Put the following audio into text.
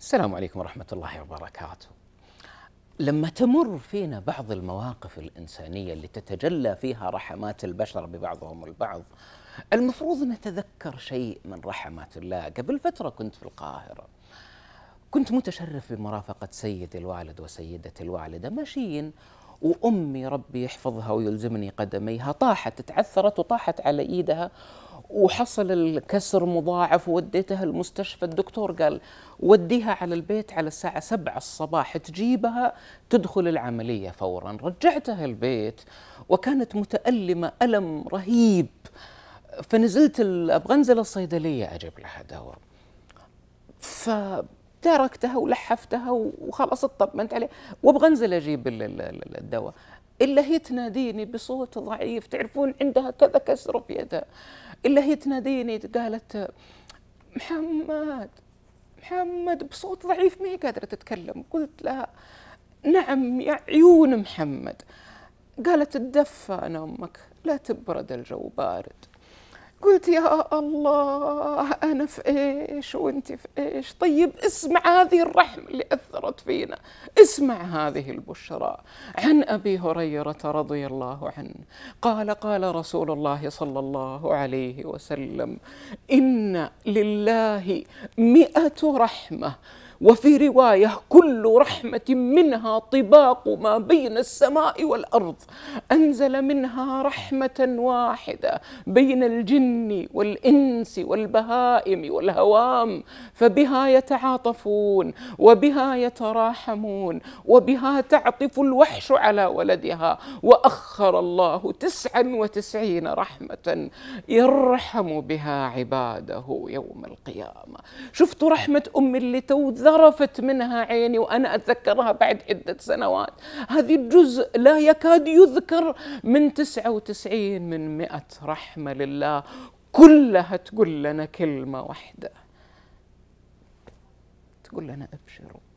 السلام عليكم ورحمة الله وبركاته. لما تمر فينا بعض المواقف الإنسانية اللي تتجلى فيها رحمات البشر ببعضهم البعض، المفروض نتذكر شيء من رحمات الله، قبل فترة كنت في القاهرة. كنت متشرف بمرافقة سيد الوالد وسيدة الوالدة ماشيين وأمي ربي يحفظها ويلزمني قدميها طاحت تعثرت وطاحت على إيدها وحصل الكسر مضاعف وديتها المستشفى الدكتور قال وديها على البيت على الساعة سبعة الصباح تجيبها تدخل العملية فورا رجعتها البيت وكانت متألمة ألم رهيب فنزلت أبغى أنزل الصيدلية أجيب لها دواء فتركتها ولحفتها وخلاص اطمنت عليه وابغى انزل اجيب الدواء إلا هي تناديني بصوت ضعيف تعرفون عندها كذا كسر في يدها إلا هي تناديني قالت محمد محمد بصوت ضعيف ما هي قادرة تتكلم قلت لها نعم يا عيون محمد قالت تدفى أنا أمك لا تبرد الجو بارد قلت يا الله أنا في إيش وأنت في إيش طيب اسمع هذه الرحمة اللي أثرت فينا اسمع هذه البشرى عن أبي هريرة رضي الله عنه قال قال رسول الله صلى الله عليه وسلم إن لله مئة رحمة وفي رواية كل رحمة منها طباق ما بين السماء والأرض أنزل منها رحمة واحدة بين الجن والإنس والبهائم والهوام فبها يتعاطفون وبها يتراحمون وبها تعطف الوحش على ولدها وأخر الله تسعا وتسعين رحمة يرحم بها عباده يوم القيامة شفت رحمة أم اللي توذى ذرفت منها عيني وأنا أتذكرها بعد عدة سنوات هذه الجزء لا يكاد يذكر من 99 من 100 رحمة لله كلها تقول لنا كلمة واحدة تقول لنا أبشروا